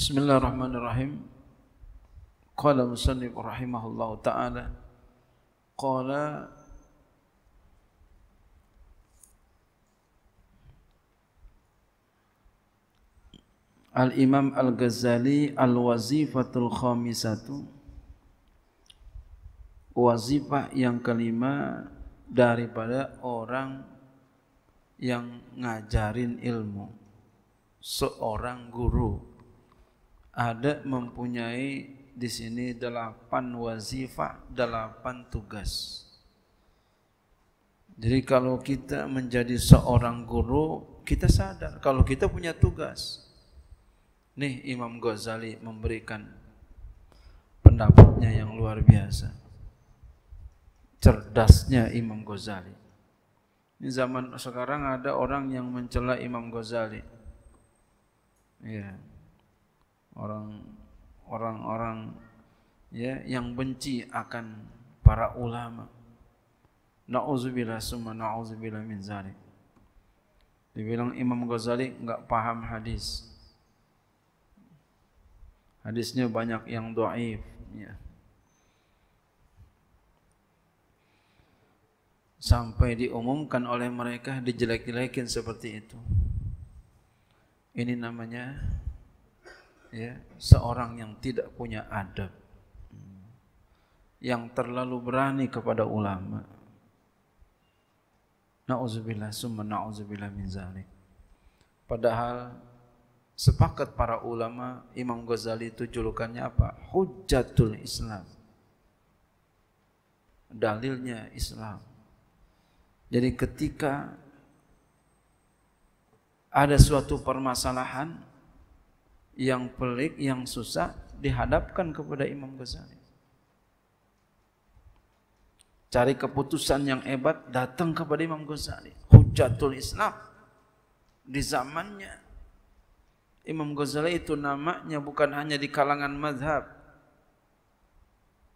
Bismillahirrahmanirrahim. Qala musannif rahimahullahu taala qala Al-Imam Al-Ghazali Al-Wazifatul Khamisatu Wazifah yang kelima daripada orang yang ngajarin ilmu seorang guru ada mempunyai di sini delapan wazifah, delapan tugas. Jadi kalau kita menjadi seorang guru, kita sadar kalau kita punya tugas. Nih Imam Ghazali memberikan pendapatnya yang luar biasa. Cerdasnya Imam Ghazali. Ini zaman sekarang ada orang yang mencela Imam Ghazali. Ya. Yeah orang orang-orang ya yang benci akan para ulama. Nauzubillah summa nauzubillah min zalik. Dibilang Imam Ghazali enggak paham hadis. Hadisnya banyak yang dhaif, ya. Sampai diumumkan oleh mereka dijelek-jelekin seperti itu. Ini namanya ya, seorang yang tidak punya adab hmm. yang terlalu berani kepada ulama na'udzubillah summa na'udzubillah min zalik padahal sepakat para ulama Imam Ghazali itu julukannya apa hujjatul Islam dalilnya Islam jadi ketika ada suatu permasalahan yang pelik, yang susah dihadapkan kepada Imam Ghazali. Cari keputusan yang hebat datang kepada Imam Ghazali. Hujatul Islam di zamannya. Imam Ghazali itu namanya bukan hanya di kalangan mazhab.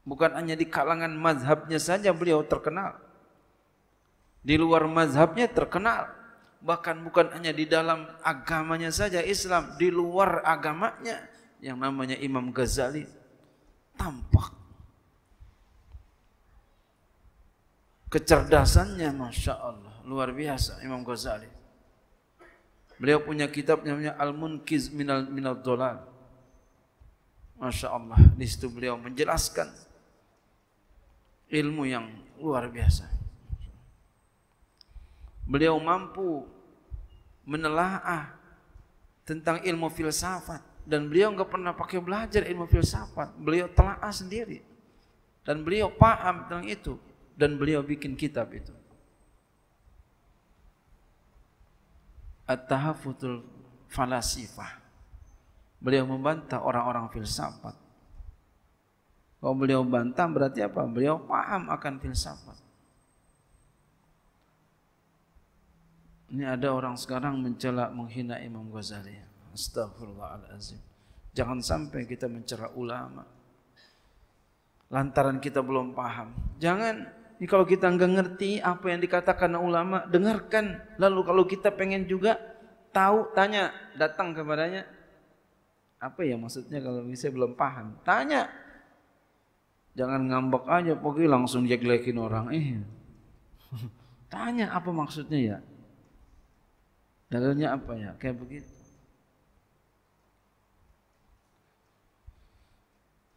Bukan hanya di kalangan mazhabnya saja beliau terkenal. Di luar mazhabnya terkenal bahkan bukan hanya di dalam agamanya saja Islam, di luar agamanya yang namanya Imam Ghazali tampak kecerdasannya Masya Allah luar biasa Imam Ghazali beliau punya kitab namanya Al-Munkiz Minal, Minal Dolal Masya Allah di situ beliau menjelaskan ilmu yang luar biasa beliau mampu menelaah tentang ilmu filsafat dan beliau nggak pernah pakai belajar ilmu filsafat beliau telaah sendiri dan beliau paham tentang itu dan beliau bikin kitab itu At-Tahafutul Falasifah beliau membantah orang-orang filsafat kalau beliau bantah berarti apa beliau paham akan filsafat Ini ada orang sekarang mencela menghina Imam Ghazali. Astagfirullahalazim. Jangan sampai kita mencela ulama. Lantaran kita belum paham. Jangan ini kalau kita nggak ngerti apa yang dikatakan ulama, dengarkan. Lalu kalau kita pengen juga tahu, tanya, datang kepadanya. Apa ya maksudnya kalau misalnya belum paham? Tanya. Jangan ngambek aja pokoknya langsung jelekin orang. Eh. Tanya apa maksudnya ya? Dalilnya apa ya? Kayak begitu.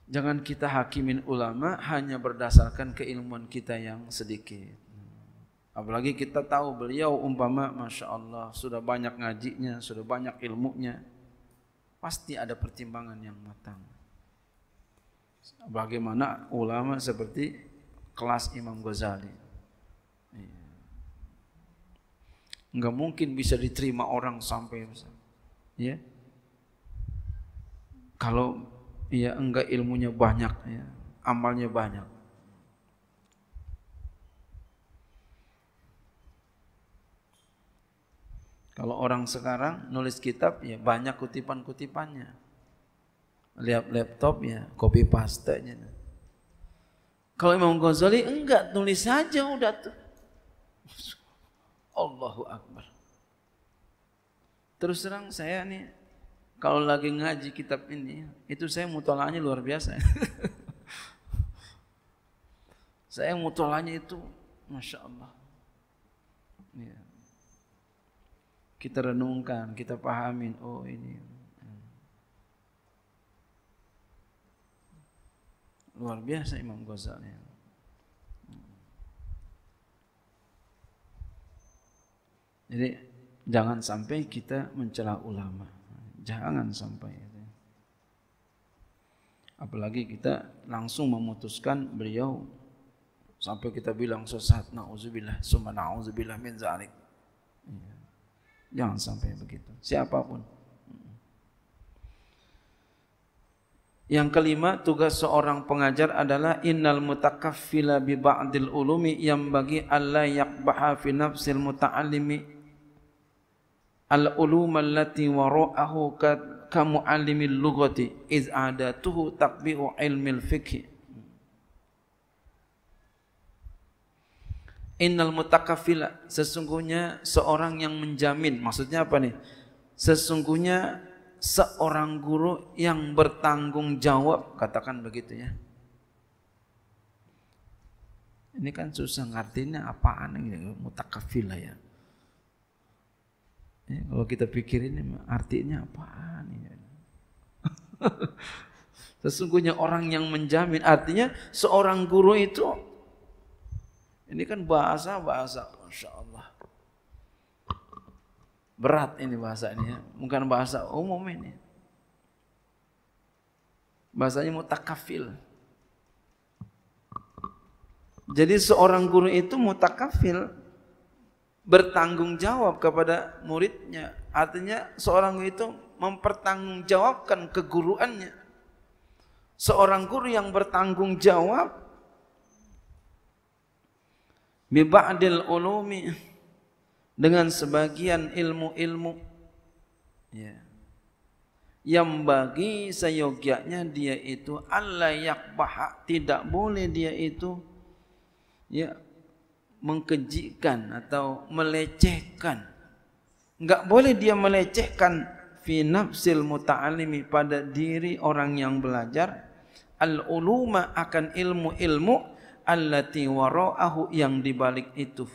Jangan kita hakimin ulama hanya berdasarkan keilmuan kita yang sedikit. Apalagi kita tahu beliau umpama Masya Allah sudah banyak ngajinya, sudah banyak ilmunya. Pasti ada pertimbangan yang matang. Bagaimana ulama seperti kelas Imam Ghazali. nggak mungkin bisa diterima orang sampai ya kalau ya enggak ilmunya banyak ya amalnya banyak Kalau orang sekarang nulis kitab ya banyak kutipan-kutipannya. Lihat laptop ya, copy paste-nya. Kalau Imam Ghazali enggak nulis saja udah tuh. Allahu Akbar. Terus terang saya nih, kalau lagi ngaji kitab ini, itu saya mutolanya luar biasa. saya mutolanya itu, masya Allah. Ya. Kita renungkan, kita pahamin, oh ini. Luar biasa Imam Ghazali. Ya. Jadi jangan sampai kita mencela ulama. Jangan sampai. Apalagi kita langsung memutuskan beliau sampai kita bilang sesat. Nauzubillah, semua nauzubillah min zalik. Jangan sampai begitu. Siapapun. Yang kelima tugas seorang pengajar adalah innal mutakaffila bi ba'dil ulumi yang bagi alla yaqbaha fi nafsil muta'allimi al-ulum allati wara'ahu kamu alimil lugati iz adatuhu takbi'u ilmil fikhi Innal mutakafila sesungguhnya seorang yang menjamin maksudnya apa nih sesungguhnya seorang guru yang bertanggung jawab katakan begitu ya ini kan susah ngartinya apaan ini mutakafila ya Ya, kalau kita pikirin artinya apa Sesungguhnya orang yang menjamin artinya seorang guru itu ini kan bahasa bahasa Masya Allah berat ini bahasa ini ya. bukan bahasa umum ini bahasanya mutakafil jadi seorang guru itu mutakafil bertanggung jawab kepada muridnya. Artinya seorang itu mempertanggungjawabkan keguruannya. Seorang guru yang bertanggung jawab biba'dil ulumi dengan sebagian ilmu-ilmu ya. yang bagi seyogyaknya dia itu Allah yakbaha tidak boleh dia itu ya mengkejikan atau melecehkan. Enggak boleh dia melecehkan fi nafsil muta'alimi pada diri orang yang belajar al-uluma akan ilmu-ilmu allati wara'ahu yang dibalik itu.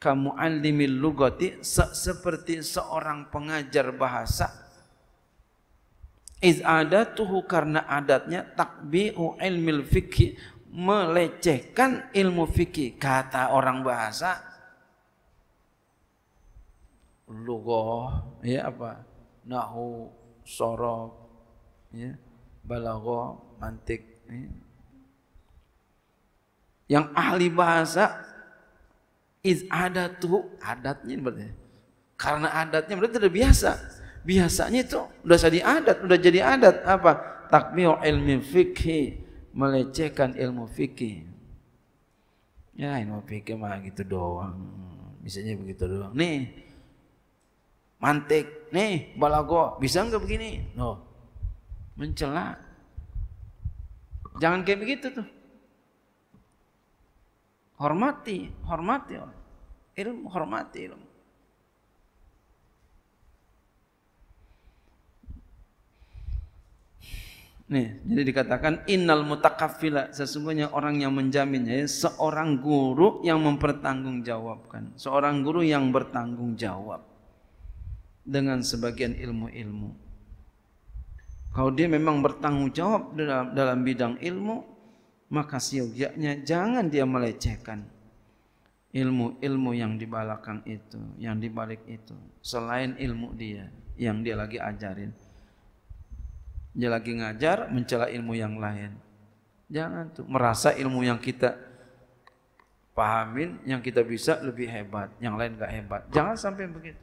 Kamu alimi lugati se seperti seorang pengajar bahasa. Iz adatuhu karena adatnya takbi'u ilmil fikhi melecehkan ilmu fikih kata orang bahasa lugoh ya apa nahu sorok ya balago mantik ya. yang ahli bahasa iz tuh adatnya berarti karena adatnya berarti sudah biasa biasanya itu udah jadi adat udah jadi adat apa takmir ilmi fikih melecehkan ilmu fikih. Ya ilmu fikih mah gitu doang. Misalnya begitu doang. Nih mantik, nih balago, bisa nggak begini? No, mencela. Jangan kayak begitu tuh. Hormati, hormati ilmu, hormati ilmu. Nih, jadi dikatakan innal mutakafila sesungguhnya orang yang menjaminnya ya, seorang guru yang mempertanggungjawabkan, seorang guru yang bertanggung jawab dengan sebagian ilmu-ilmu. Kalau dia memang bertanggung jawab dalam, dalam bidang ilmu, maka seyogyaknya jangan dia melecehkan ilmu-ilmu yang di belakang itu, yang di balik itu, selain ilmu dia yang dia lagi ajarin. Dia lagi ngajar mencela ilmu yang lain. Jangan tuh merasa ilmu yang kita pahamin, yang kita bisa lebih hebat, yang lain gak hebat. Jangan sampai begitu.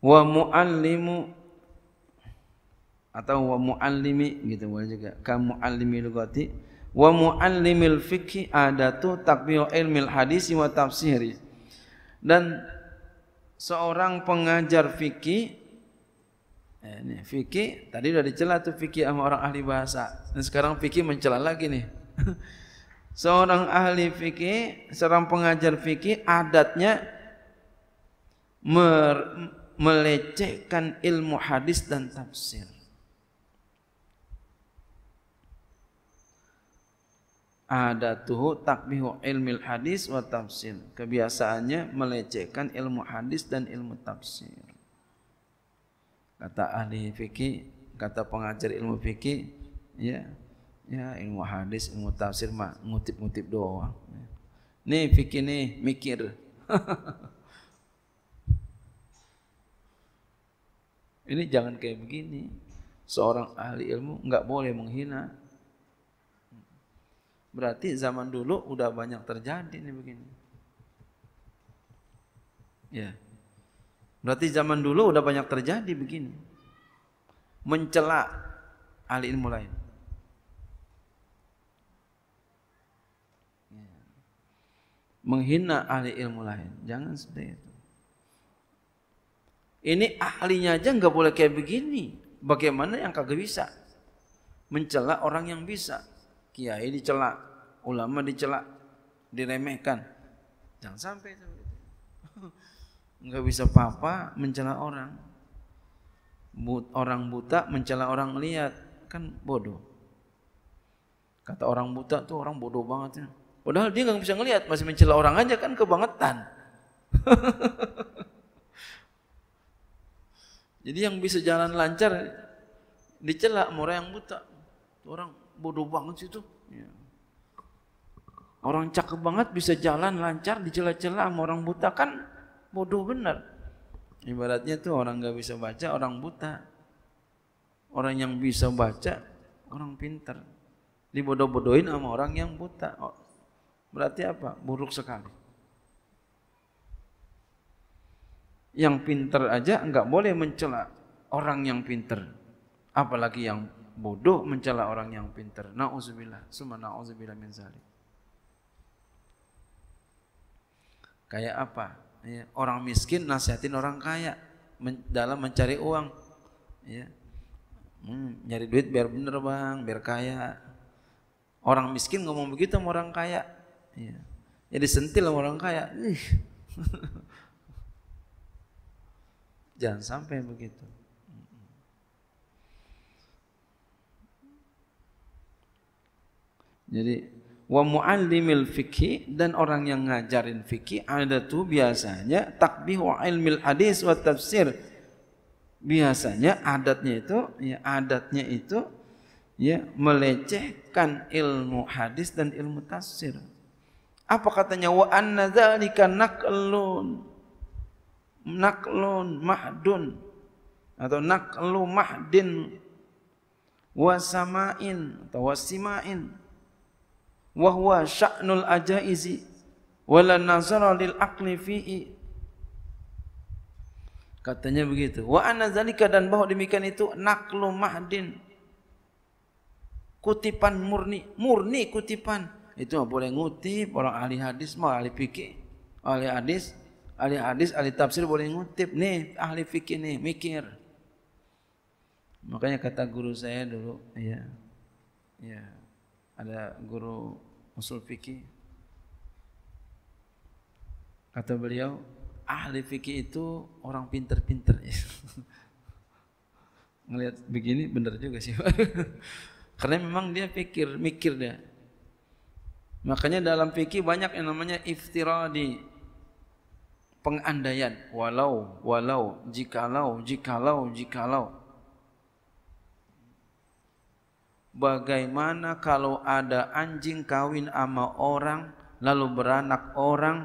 Wa muallimu atau wa muallimi gitu boleh juga. Kamu alimi lugati wa muallimil fikhi adatu takbiru ilmil hadisi wa tafsiri dan seorang pengajar fikih eh, ini fikih tadi sudah dicela tuh fikih sama orang ahli bahasa dan sekarang fikih mencela lagi nih seorang ahli fikih seorang pengajar fikih adatnya melecehkan ilmu hadis dan tafsir ada tuhu takbihu ilmil hadis wa tafsir. Kebiasaannya melecehkan ilmu hadis dan ilmu tafsir. Kata ahli fikih, kata pengajar ilmu fikih, ya, ya ilmu hadis, ilmu tafsir mah ngutip-ngutip doang. Nih fikih nih mikir. Ini jangan kayak begini. Seorang ahli ilmu enggak boleh menghina Berarti zaman dulu udah banyak terjadi nih begini. Ya. Berarti zaman dulu udah banyak terjadi begini. Mencela ahli ilmu lain. Ya. Menghina ahli ilmu lain. Jangan seperti itu. Ini ahlinya aja nggak boleh kayak begini. Bagaimana yang kagak bisa? Mencela orang yang bisa kiai dicela, ulama dicelak diremehkan. Jangan sampai itu. Enggak bisa papa mencela orang. But, orang buta mencela orang lihat kan bodoh. Kata orang buta tuh orang bodoh banget ya. Padahal dia nggak bisa ngelihat, masih mencela orang aja kan kebangetan. Jadi yang bisa jalan lancar dicela murah orang yang buta. Orang bodoh banget sih tuh. Ya. Orang cakep banget bisa jalan lancar di celah-celah sama orang buta kan bodoh benar Ibaratnya tuh orang nggak bisa baca orang buta. Orang yang bisa baca orang pinter. Dibodoh-bodohin sama orang yang buta. Oh, berarti apa? Buruk sekali. Yang pinter aja nggak boleh mencela orang yang pinter, apalagi yang bodoh mencela orang yang pintar. Nauzubillah, summa nauzubillah min zalik. Kayak apa? Ya, orang miskin nasihatin orang kaya men dalam mencari uang. Ya. Hmm, nyari duit biar bener bang, biar kaya. Orang miskin ngomong begitu sama orang kaya. Ya. Jadi ya sentil sama orang kaya. Jangan sampai begitu. Jadi wa muallimil fikih dan orang yang ngajarin fikih ada tuh biasanya takbih wa ilmil hadis wa tafsir biasanya adatnya itu ya adatnya itu ya melecehkan ilmu hadis dan ilmu tafsir apa katanya wa anna dzalika naqlun naqlun mahdun atau naqlu mahdin wa samain atau wasimain wa huwa sya'nul ajaizi wala nazara lil aqli fihi katanya begitu wa anna zalika dan bahwa demikian itu naqlu mahdin kutipan murni murni kutipan itu boleh ngutip orang ahli hadis mau ahli fikih ahli hadis ahli hadis ahli tafsir boleh ngutip nih ahli fikih nih mikir makanya kata guru saya dulu ya ya ada guru usul fikih kata beliau ahli fikih itu orang pinter-pinter ya. ngelihat begini bener juga sih karena memang dia pikir mikir dia makanya dalam fikih banyak yang namanya iftiradi pengandaian walau walau jikalau jikalau jikalau bagaimana kalau ada anjing kawin sama orang lalu beranak orang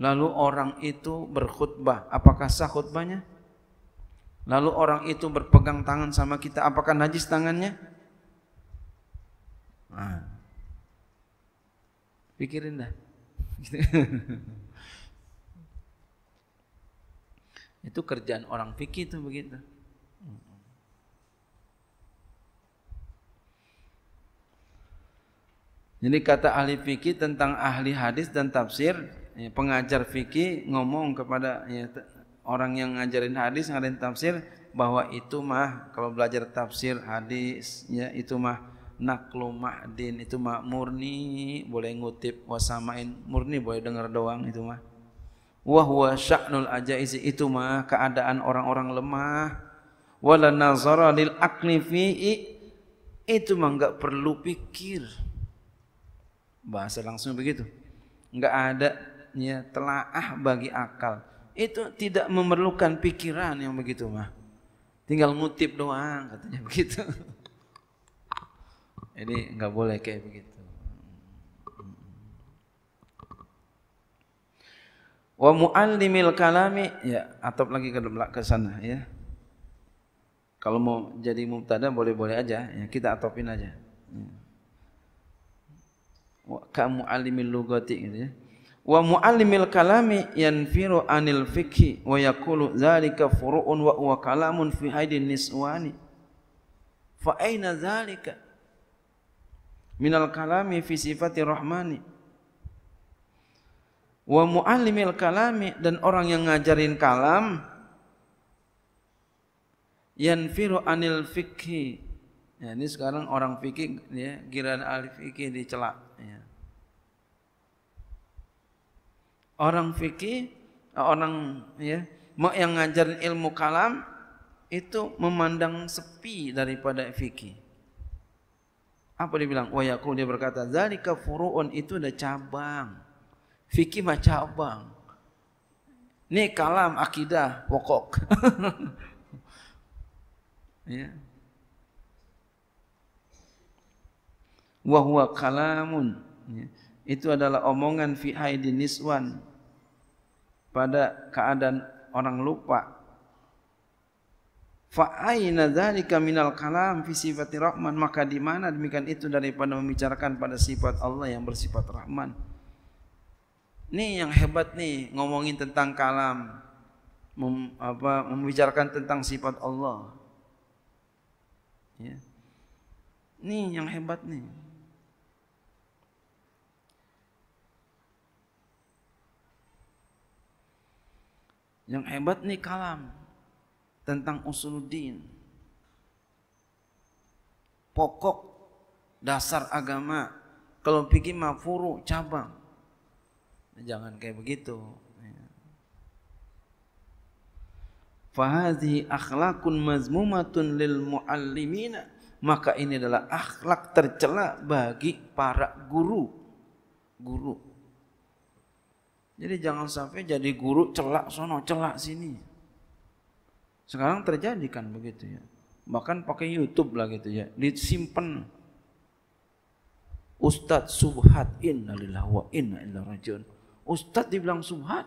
lalu orang itu berkhutbah apakah sah khutbahnya lalu orang itu berpegang tangan sama kita apakah najis tangannya nah. pikirin dah itu kerjaan orang fikih tuh begitu Jadi kata ahli fikih tentang ahli hadis dan tafsir, ya, pengajar fikih ngomong kepada ya, orang yang ngajarin hadis, ngajarin tafsir, bahwa itu mah kalau belajar tafsir hadis, ya, itu mah naklu ma'din, itu mah murni, boleh ngutip wasamain murni, boleh dengar doang itu mah. Wah wah syaknul aja isi itu mah keadaan orang-orang lemah. Walanazara lil akni fi'i itu mah enggak perlu pikir. Bahasa langsung begitu. Enggak ada ya, telaah bagi akal. Itu tidak memerlukan pikiran yang begitu mah. Tinggal ngutip doang katanya begitu. Jadi nggak boleh kayak begitu. Wa muallimil kalami ya atop lagi ke ke sana ya. Kalau mau jadi mubtada boleh-boleh aja ya kita atopin aja. Ya. ka muallimil lugati gitu ya. Wa muallimil kalami yanfiru anil fikhi wa yaqulu dzalika furu'un wa huwa kalamun fi haidin niswani. Fa aina dzalika? Minal kalami fi sifati rahmani. Wa muallimil kalami dan orang yang ngajarin kalam yanfiru anil fikhi Ya, ini sekarang orang fikih ya, kiraan ahli fikih dicela. Ya. Orang fikih, orang ya yang ngajarin ilmu kalam itu memandang sepi daripada fikih. Apa dibilang? bilang? yaqul dia berkata, "Zalika furu'un itu ada cabang." Fikih macam cabang. Ini kalam akidah pokok. ya. wa huwa kalamun ya. itu adalah omongan fi aidin niswan pada keadaan orang lupa fa aina dzalika minal kalam fi sifati rahman maka di mana demikian itu daripada membicarakan pada sifat Allah yang bersifat rahman Nih yang hebat nih ngomongin tentang kalam mem, apa, membicarakan tentang sifat Allah. Ya. Nih yang hebat nih. Yang hebat nih kalam tentang usuluddin. Pokok dasar agama. Kalau pikir mah cabang. Nah, jangan kayak begitu. Ya. Fahadhi akhlakun mazmumatun lil muallimina. Maka ini adalah akhlak tercela bagi para guru. Guru jadi jangan sampai jadi guru celak sono, celak sini. Sekarang terjadi kan begitu ya. Bahkan pakai YouTube lah gitu ya, disimpan. Ustadz Subhat inna wa inna ilaihi rajiun. Ustadz dibilang Subhat.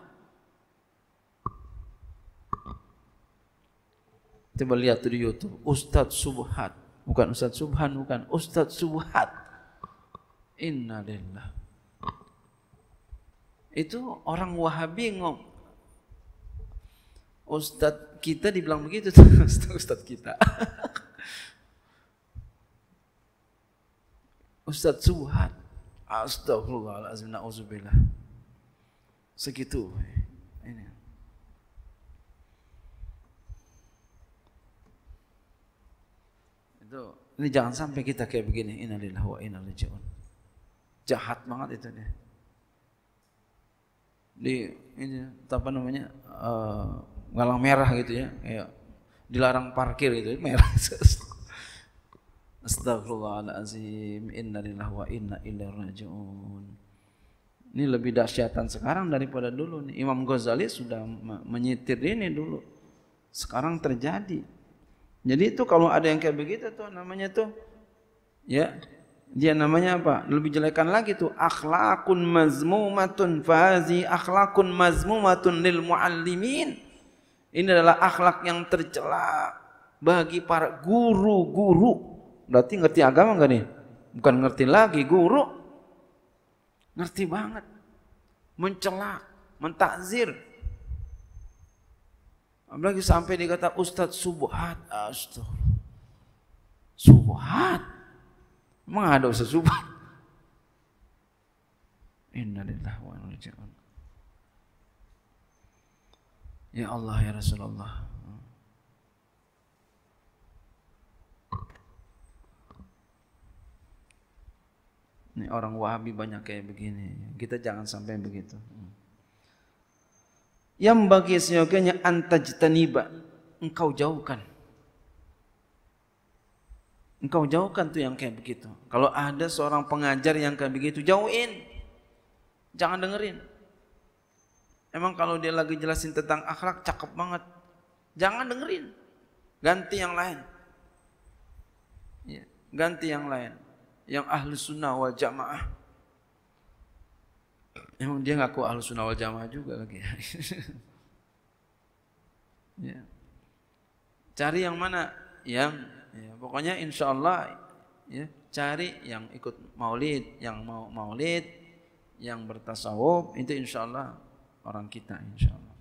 Coba lihat di YouTube, Ustadz Subhat, bukan Ustadz Subhan, bukan Ustadz Subhat. Inna itu orang Wahabi ngom. Ustadz kita dibilang begitu, Ustadz kita. Ustadz Subhan. Astagfirullahaladzim, na'udzubillah. Segitu. Ini. Itu, ini jangan sampai kita kayak begini. Innalillahi wa Jahat banget itu nih di ini apa namanya uh, galang merah gitu ya ya dilarang parkir gitu merah Astagfirullahalazim lillahi wa inna ilaihi rajiun ini lebih dahsyatan sekarang daripada dulu nih. Imam Ghazali sudah menyitir ini dulu sekarang terjadi jadi itu kalau ada yang kayak begitu tuh namanya tuh ya dia namanya apa? Lebih jelekan lagi tuh akhlakun mazmumatun fazi akhlakun mazmumatun lil muallimin. Ini adalah akhlak yang tercela bagi para guru-guru. Berarti ngerti agama enggak nih? Bukan ngerti lagi guru. Ngerti banget. Mencela, mentakzir. Apalagi sampai dikata Ustadz Subhat. Astagfirullah. Subhat Mengadu sesubah. Inna lillahi wa inna ilaihi Ya Allah ya Rasulullah. Ini orang Wahabi banyak kayak begini. Kita jangan sampai begitu. Yang bagi seyogianya antajtaniba engkau jauhkan. Engkau jauhkan tuh yang kayak begitu. Kalau ada seorang pengajar yang kayak begitu, jauhin. Jangan dengerin. Emang kalau dia lagi jelasin tentang akhlak, cakep banget. Jangan dengerin. Ganti yang lain. Iya. Ganti yang lain. Yang ahlus sunnah wal jamaah. Emang dia ngaku ahli sunnah wal jamaah juga lagi. Iya. Cari yang mana? Yang Ya, pokoknya insya Allah ya, cari yang ikut maulid, yang mau maulid, yang bertasawuf itu insya Allah orang kita insya Allah.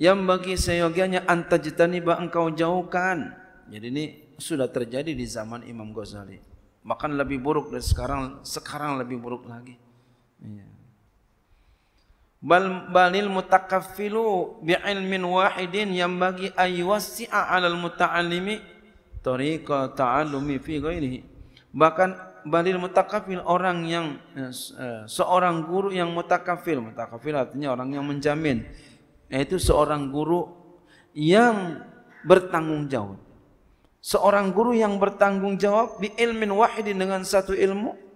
Yang bagi seyogianya bang engkau jauhkan. Jadi ini sudah terjadi di zaman Imam Ghazali. Bahkan lebih buruk dari sekarang, sekarang lebih buruk lagi. Iya. bal balil mutakafilu bi ilmin wahidin yang bagi ayuasi'a alal mutalimi tariqa ta'allumi fi ghairihi bahkan balil mutakafil orang yang eh, eh, seorang guru yang mutakafil mutakafil artinya orang yang menjamin yaitu seorang guru yang bertanggung jawab seorang guru yang bertanggung jawab bi ilmin wahidin dengan satu ilmu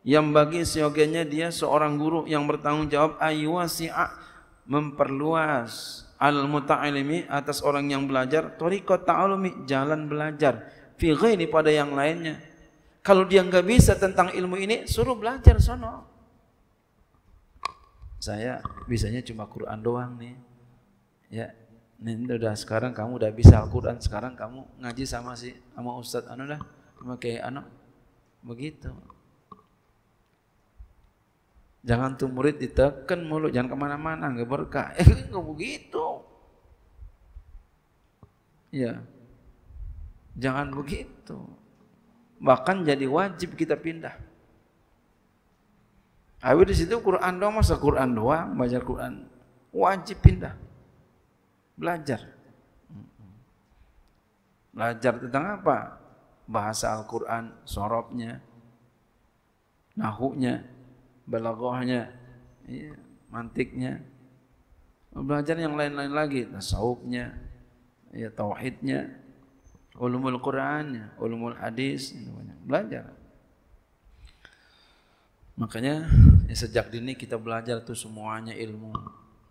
yang bagi seyogianya dia seorang guru yang bertanggung jawab ayuasi'a memperluas al-muta'alimi atas orang yang belajar toriko ta'alumi jalan belajar fi ghaini pada yang lainnya kalau dia enggak bisa tentang ilmu ini suruh belajar sono saya bisanya cuma Quran doang nih ya nih udah sekarang kamu udah bisa Al-Quran sekarang kamu ngaji sama si sama Ustaz anu dah sama kayak anu begitu Jangan tuh murid diteken mulu, jangan kemana-mana, enggak berkah. Eh, enggak begitu. Ya, jangan begitu. Bahkan jadi wajib kita pindah. Habis di situ Quran doang, masa Quran doang, belajar Quran. Wajib pindah. Belajar. Belajar tentang apa? Bahasa Al-Quran, sorobnya, nahunya, balaghahnya ya, mantiknya belajar yang lain-lain lagi tasawufnya ya tauhidnya ulumul qur'annya ulumul hadis banyak belajar makanya ya, sejak dini kita belajar tuh semuanya ilmu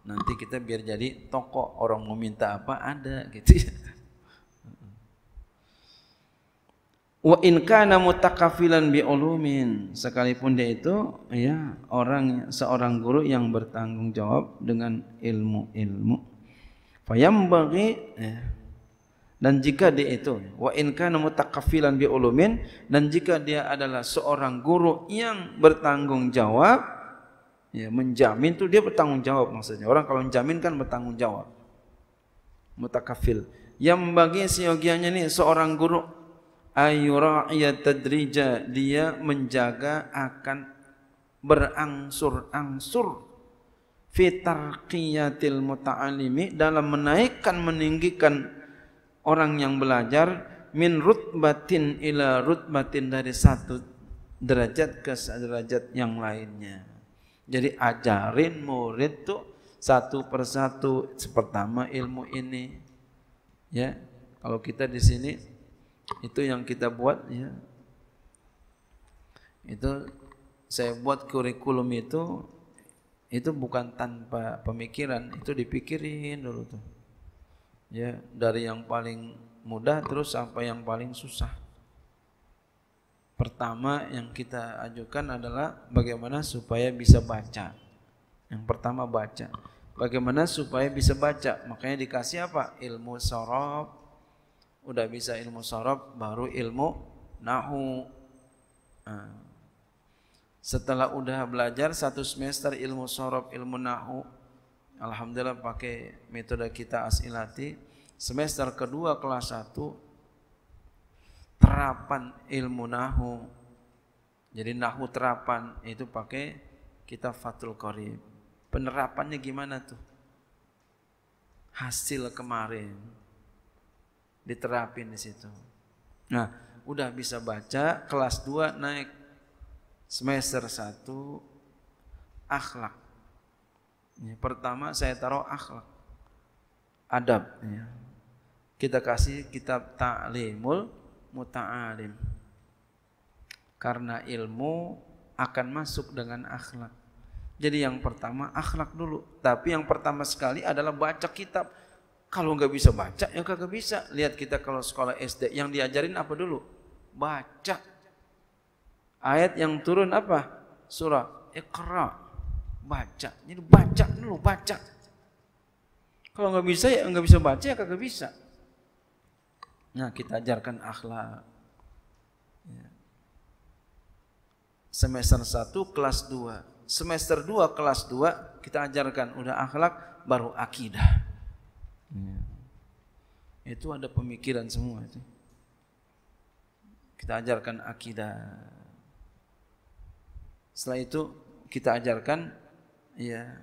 nanti kita biar jadi tokoh orang mau minta apa ada gitu ya. wa in kana mutakafilan bi ulumin sekalipun dia itu ya orang seorang guru yang bertanggung jawab dengan ilmu-ilmu fayam bagi ya. dan jika dia itu wa in kana mutakafilan bi ulumin dan jika dia adalah seorang guru yang bertanggung jawab ya menjamin tuh dia bertanggung jawab maksudnya orang kalau menjamin kan bertanggung jawab mutakafil yang bagi seyogianya ni seorang guru ayura'iya tadrija dia menjaga akan berangsur-angsur fitarqiyatil muta'alimi dalam menaikkan meninggikan orang yang belajar min rutbatin ila rutbatin dari satu derajat ke derajat yang lainnya. Jadi ajarin murid tu satu persatu. Pertama ilmu ini, ya. Kalau kita di sini itu yang kita buat ya itu saya buat kurikulum itu itu bukan tanpa pemikiran itu dipikirin dulu tuh ya dari yang paling mudah terus sampai yang paling susah pertama yang kita ajukan adalah bagaimana supaya bisa baca yang pertama baca bagaimana supaya bisa baca makanya dikasih apa ilmu sorof udah bisa ilmu sorok baru ilmu nahu nah. setelah udah belajar satu semester ilmu sorok ilmu nahu Alhamdulillah pakai metode kita asilati semester kedua kelas satu terapan ilmu nahu jadi nahu terapan itu pakai kita fatul qarib penerapannya gimana tuh hasil kemarin diterapin di situ. Nah, udah bisa baca kelas 2 naik semester 1 akhlak. Ya, pertama saya taruh akhlak. Adab ya. Kita kasih kitab Ta'limul Muta'alim. Karena ilmu akan masuk dengan akhlak. Jadi yang pertama akhlak dulu, tapi yang pertama sekali adalah baca kitab kalau nggak bisa baca, ya kagak bisa. Lihat kita kalau sekolah SD, yang diajarin apa dulu? Baca. Ayat yang turun apa? Surah Iqra. Baca. Jadi baca dulu, baca. Kalau nggak bisa ya nggak bisa baca ya kagak bisa. Nah kita ajarkan akhlak. Ya. Semester 1 kelas 2. Semester 2 kelas 2 kita ajarkan udah akhlak baru akidah. Ya. Itu ada pemikiran semua itu. Kita ajarkan akidah. Setelah itu kita ajarkan ya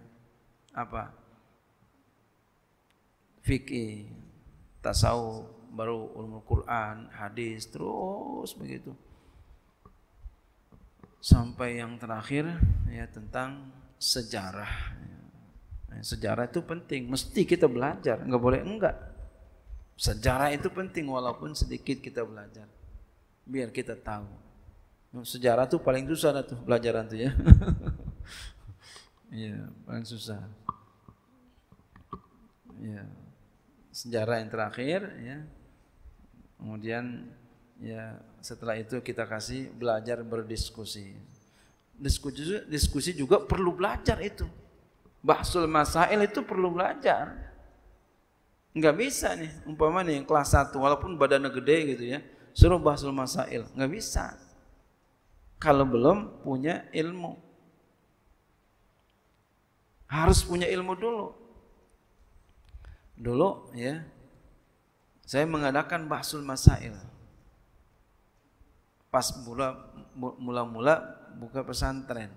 apa? Fikih, tasawuf, baru ulumul Quran, hadis, terus begitu. Sampai yang terakhir ya tentang sejarah. Ya Nah, sejarah itu penting, mesti kita belajar, nggak boleh enggak. Sejarah itu penting walaupun sedikit kita belajar. Biar kita tahu. Sejarah itu paling susah tuh pelajaran tuh ya. Iya, paling susah. ya Sejarah yang terakhir ya. Kemudian ya setelah itu kita kasih belajar berdiskusi. Diskusi, diskusi juga perlu belajar itu bahsul masail itu perlu belajar. Nggak bisa nih, umpamanya nih kelas 1 walaupun badannya gede gitu ya, suruh bahsul masail, nggak bisa. Kalau belum punya ilmu. Harus punya ilmu dulu. Dulu ya, saya mengadakan bahsul masail. Pas mula-mula buka pesantren.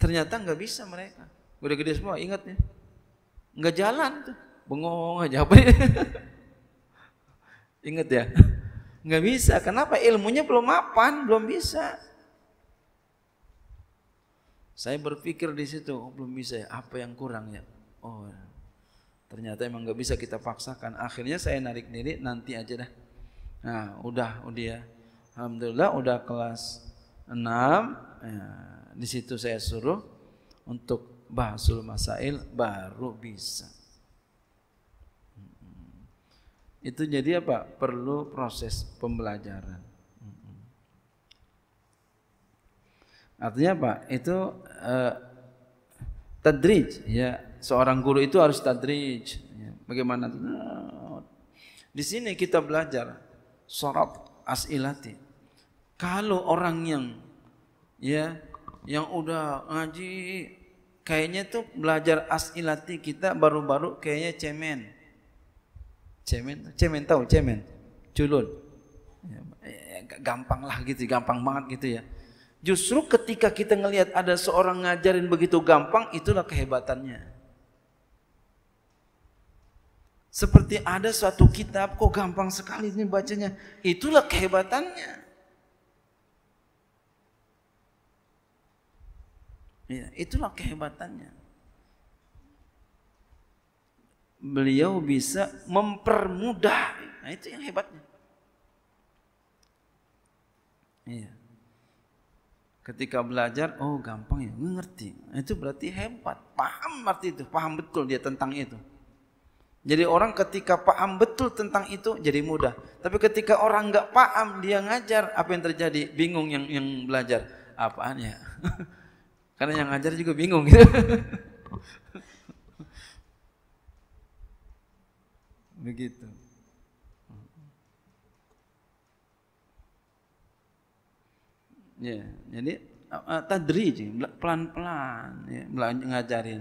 Ternyata nggak bisa mereka Udah gede semua, ingat ya. Nggak jalan tuh. Bengong aja apa ya Ingat ya. Nggak bisa. Kenapa? Ilmunya belum mapan, belum bisa. Saya berpikir di situ, oh, belum bisa ya. Apa yang kurang ya? Oh, ternyata emang nggak bisa kita paksakan. Akhirnya saya narik diri, nanti aja dah. Nah, udah, udah ya. Alhamdulillah udah kelas 6. Ya, di situ saya suruh untuk Bahasul masail baru bisa. Itu jadi apa? Perlu proses pembelajaran. Artinya apa? Itu eh, tadrij ya. Seorang guru itu harus tadrij. Ya. Bagaimana? Di sini kita belajar sorot asilati. Kalau orang yang ya yang udah ngaji kayaknya tuh belajar asilati kita baru-baru kayaknya cemen. Cemen, cemen tahu cemen, culun. Ya, ya, gampang lah gitu, gampang banget gitu ya. Justru ketika kita ngelihat ada seorang ngajarin begitu gampang, itulah kehebatannya. Seperti ada suatu kitab, kok gampang sekali ini bacanya. Itulah kehebatannya. Ya, itulah kehebatannya. Beliau bisa mempermudah. Nah, itu yang hebatnya. Ya. Ketika belajar, oh gampang ya, ngerti. Nah, itu berarti hebat, paham arti itu, paham betul dia tentang itu. Jadi orang ketika paham betul tentang itu jadi mudah. Tapi ketika orang nggak paham dia ngajar apa yang terjadi? Bingung yang yang belajar apaan ya? Karena yang ngajar juga bingung gitu. Begitu. Ya, jadi uh, tadrij, pelan-pelan ya, ngajarin.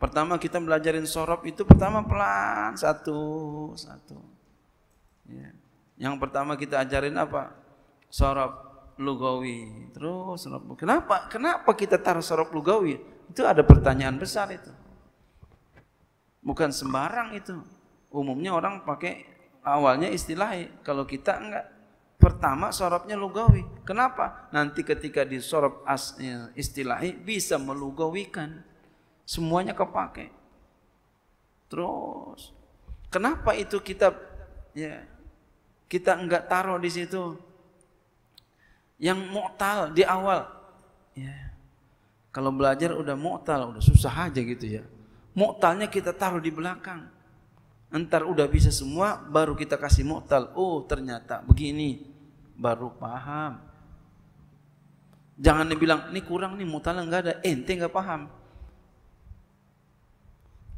Pertama kita belajarin sorop itu pertama pelan satu satu. Ya. Yang pertama kita ajarin apa? Sorop lugawi. Terus kenapa kenapa kita taruh sorok lugawi? Itu ada pertanyaan besar itu. Bukan sembarang itu. Umumnya orang pakai awalnya istilah kalau kita enggak pertama sorobnya lugawi. Kenapa? Nanti ketika disorob as, istilah bisa melugawikan. Semuanya kepake. Terus kenapa itu kita ya kita enggak taruh di situ? yang mu'tal di awal. Ya. Kalau belajar udah mu'tal, udah susah aja gitu ya. Mu'talnya kita taruh di belakang. Entar udah bisa semua baru kita kasih mu'tal. Oh, ternyata begini. Baru paham. Jangan dibilang, ini kurang nih mu'talnya enggak ada. Eh, ente enggak paham.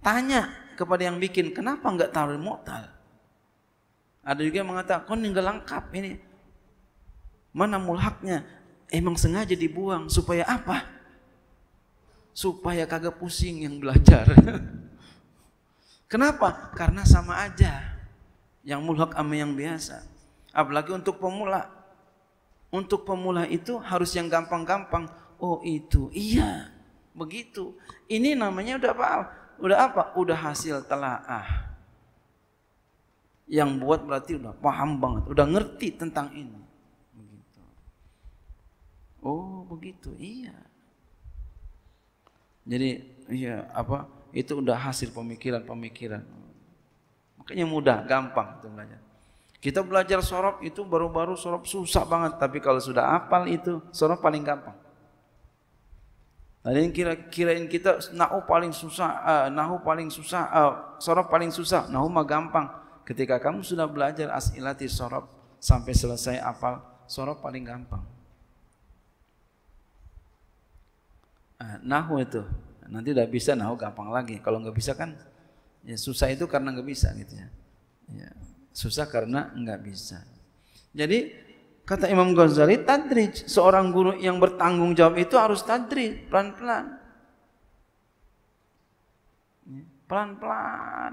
Tanya kepada yang bikin, kenapa enggak taruh mu'tal? Ada juga yang mengatakan, kok enggak lengkap ini. Mana mulhaknya? Emang sengaja dibuang supaya apa? Supaya kagak pusing yang belajar. Kenapa? Karena sama aja. Yang mulhak sama yang biasa. Apalagi untuk pemula. Untuk pemula itu harus yang gampang-gampang. Oh itu, iya. Begitu. Ini namanya udah apa? Udah apa? Udah hasil telaah. Yang buat berarti udah paham banget, udah ngerti tentang ini begitu? Iya. Jadi iya apa? Itu udah hasil pemikiran-pemikiran. Makanya mudah, gampang itu belajar. Kita belajar sorop itu baru-baru sorop susah banget, tapi kalau sudah apal itu sorop paling gampang. Nah, kira-kirain kita nahu paling susah, uh, eh, nahu paling susah, uh, eh, sorop paling susah, nahu mah gampang. Ketika kamu sudah belajar asilati sorop sampai selesai apal, sorop paling gampang. Eh, nahu itu nanti udah bisa nahu gampang lagi kalau nggak bisa kan ya susah itu karena nggak bisa gitu ya. ya susah karena nggak bisa jadi kata Imam Ghazali tadrij seorang guru yang bertanggung jawab itu harus tadrij pelan-pelan ya, pelan-pelan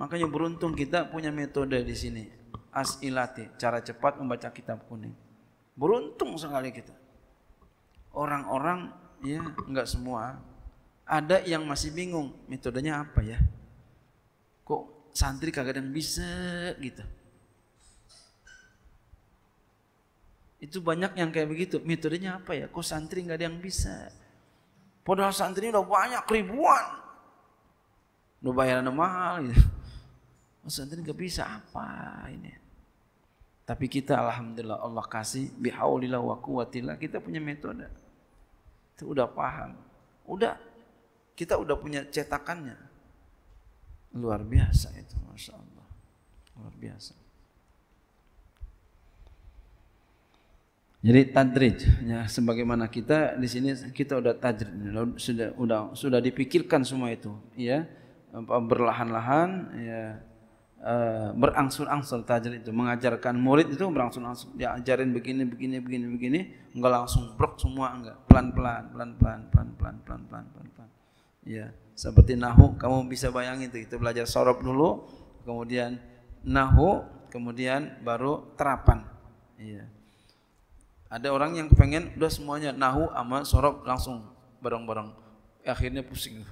makanya beruntung kita punya metode di sini asilati cara cepat membaca kitab kuning beruntung sekali kita orang-orang ya nggak semua. Ada yang masih bingung metodenya apa ya? Kok santri kagak yang bisa gitu. Itu banyak yang kayak begitu. Metodenya apa ya? Kok santri nggak ada yang bisa? Padahal santri udah banyak ribuan. Udah bayarannya mahal gitu. Oh, santri nggak bisa apa ini? Tapi kita alhamdulillah Allah kasih bihaulillah wa kuatillah kita punya metode. Itu udah paham. Udah kita udah punya cetakannya. Luar biasa itu, masya Allah. Luar biasa. Jadi tadrij, ya, sebagaimana kita di sini kita udah tadrij, sudah sudah sudah dipikirkan semua itu, ya berlahan-lahan, ya Eh, berangsur-angsur tajwid itu mengajarkan murid itu berangsur-angsur dia ajarin begini begini begini begini enggak langsung brok semua enggak pelan-pelan pelan-pelan pelan-pelan pelan-pelan pelan-pelan ya seperti nahu kamu bisa bayangin itu itu belajar sorop dulu kemudian nahu kemudian baru terapan iya ada orang yang pengen udah semuanya nahu sama sorop langsung bareng-bareng akhirnya pusing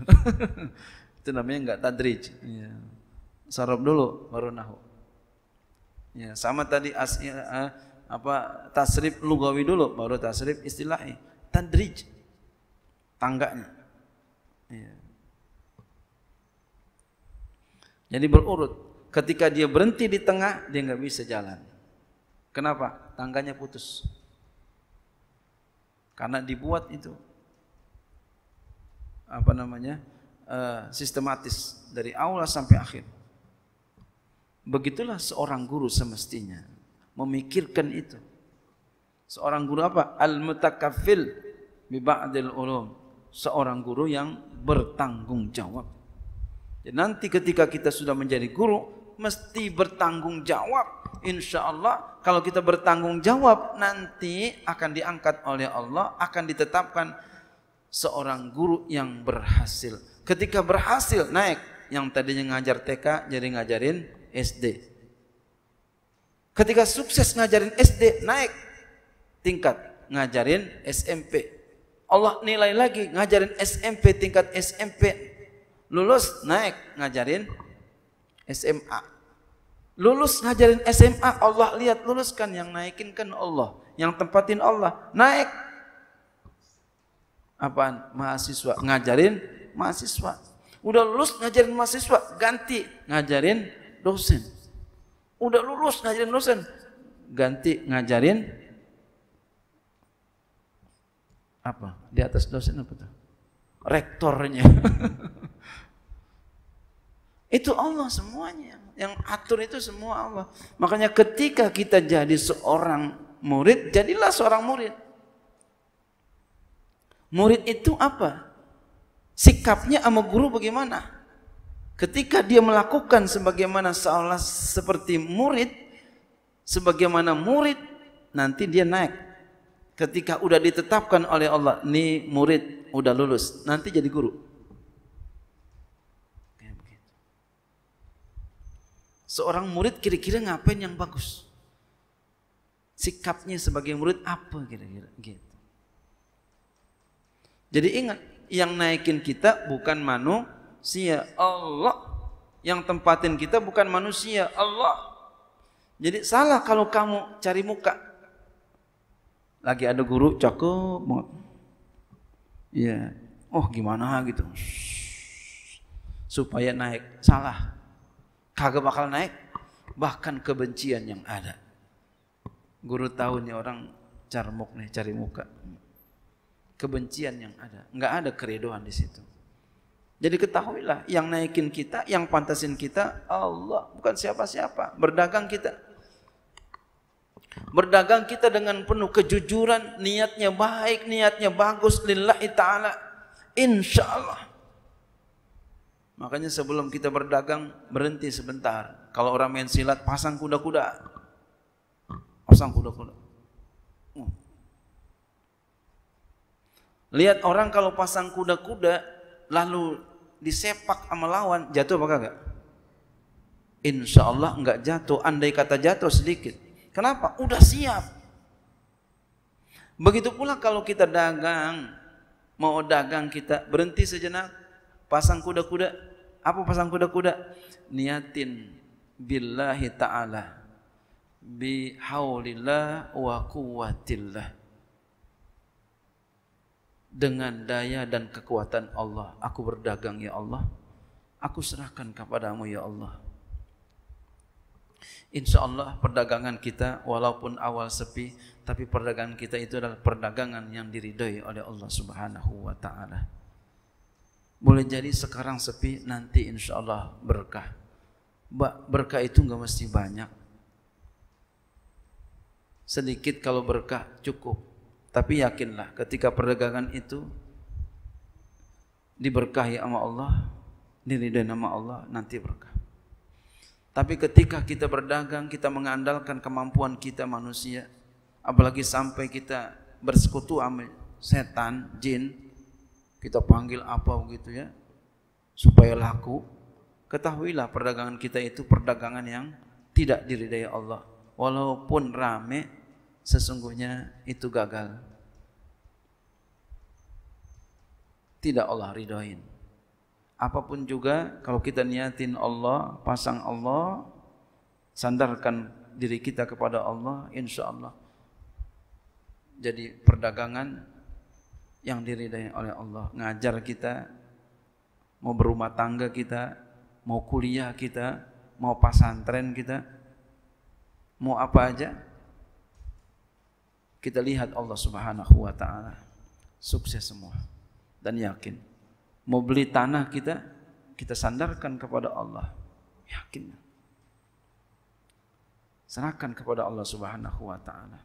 itu namanya enggak tadrij iya sarap dulu baru nahu. Ya, sama tadi as, uh, apa tasrif lugawi dulu baru tasrif istilahi. Tadrij tangganya. Ya. Jadi berurut. Ketika dia berhenti di tengah, dia nggak bisa jalan. Kenapa? Tangganya putus. Karena dibuat itu apa namanya uh, sistematis dari awal sampai akhir. Begitulah seorang guru semestinya memikirkan itu. Seorang guru apa? Al-mutakaffil bi ba'dil ulum. Seorang guru yang bertanggung jawab. Jadi nanti ketika kita sudah menjadi guru mesti bertanggung jawab. Insya Allah kalau kita bertanggung jawab nanti akan diangkat oleh Allah, akan ditetapkan seorang guru yang berhasil. Ketika berhasil naik, yang tadinya ngajar TK jadi ngajarin SD. Ketika sukses ngajarin SD, naik tingkat ngajarin SMP. Allah nilai lagi ngajarin SMP tingkat SMP. Lulus naik ngajarin SMA. Lulus ngajarin SMA, Allah lihat luluskan yang naikin kan Allah, yang tempatin Allah. Naik apaan mahasiswa ngajarin mahasiswa udah lulus ngajarin mahasiswa ganti ngajarin dosen. Udah lulus ngajarin dosen. Ganti ngajarin apa? Di atas dosen apa tuh? Rektornya. itu Allah semuanya. Yang atur itu semua Allah. Makanya ketika kita jadi seorang murid, jadilah seorang murid. Murid itu apa? Sikapnya sama guru bagaimana? Ketika dia melakukan sebagaimana seolah seperti murid, sebagaimana murid, nanti dia naik. Ketika udah ditetapkan oleh Allah, nih murid udah lulus, nanti jadi guru. Seorang murid kira-kira ngapain yang bagus? Sikapnya sebagai murid apa kira-kira gitu. Jadi ingat, yang naikin kita bukan manusia manusia, Allah yang tempatin kita bukan manusia, Allah. Jadi salah kalau kamu cari muka. Lagi ada guru cakep banget. Ya. Oh, gimana gitu. Supaya naik. Salah. Kagak bakal naik. Bahkan kebencian yang ada. Guru tahu nih orang cari muka. Kebencian yang ada. Enggak ada keridoan di situ. Jadi ketahuilah yang naikin kita, yang pantasin kita Allah, bukan siapa-siapa. Berdagang kita. Berdagang kita dengan penuh kejujuran, niatnya baik, niatnya bagus lillahi taala. Insyaallah. Makanya sebelum kita berdagang berhenti sebentar. Kalau orang main silat pasang kuda-kuda. Pasang kuda-kuda. Hmm. Lihat orang kalau pasang kuda-kuda lalu disepak sama lawan jatuh apa enggak? Insya Allah enggak jatuh. Andai kata jatuh sedikit. Kenapa? Udah siap. Begitu pula kalau kita dagang, mau dagang kita berhenti sejenak, pasang kuda-kuda. Apa pasang kuda-kuda? Niatin billahi ta'ala bihaulillah wa kuwatillah dengan daya dan kekuatan Allah. Aku berdagang ya Allah. Aku serahkan kepadamu ya Allah. Insya Allah perdagangan kita walaupun awal sepi, tapi perdagangan kita itu adalah perdagangan yang diridhoi oleh Allah Subhanahu wa taala. Boleh jadi sekarang sepi, nanti insya Allah berkah. Berkah itu enggak mesti banyak. Sedikit kalau berkah cukup, tapi yakinlah ketika perdagangan itu diberkahi sama Allah, diridai nama Allah, nanti berkah. Tapi ketika kita berdagang, kita mengandalkan kemampuan kita manusia, apalagi sampai kita bersekutu sama setan, jin, kita panggil apa begitu ya, supaya laku, ketahuilah perdagangan kita itu perdagangan yang tidak diridai Allah. Walaupun rame, sesungguhnya itu gagal. Tidak Allah ridhoin. Apapun juga kalau kita niatin Allah, pasang Allah, sandarkan diri kita kepada Allah, insya Allah jadi perdagangan yang diridai oleh Allah. Ngajar kita, mau berumah tangga kita, mau kuliah kita, mau pasantren kita, mau apa aja kita lihat Allah Subhanahu wa taala sukses semua dan yakin mau beli tanah kita kita sandarkan kepada Allah yakin serahkan kepada Allah Subhanahu wa taala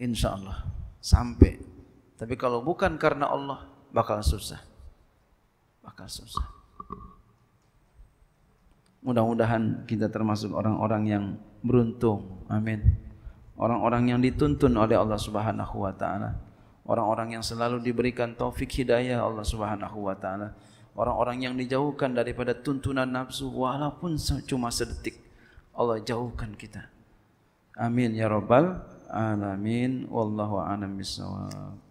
insyaallah sampai tapi kalau bukan karena Allah bakal susah bakal susah mudah-mudahan kita termasuk orang-orang yang beruntung amin orang-orang yang dituntun oleh Allah Subhanahu wa taala orang-orang yang selalu diberikan taufik hidayah Allah Subhanahu wa taala orang-orang yang dijauhkan daripada tuntunan nafsu walaupun cuma sedetik Allah jauhkan kita amin ya rabbal alamin wallahu a'lam bissawab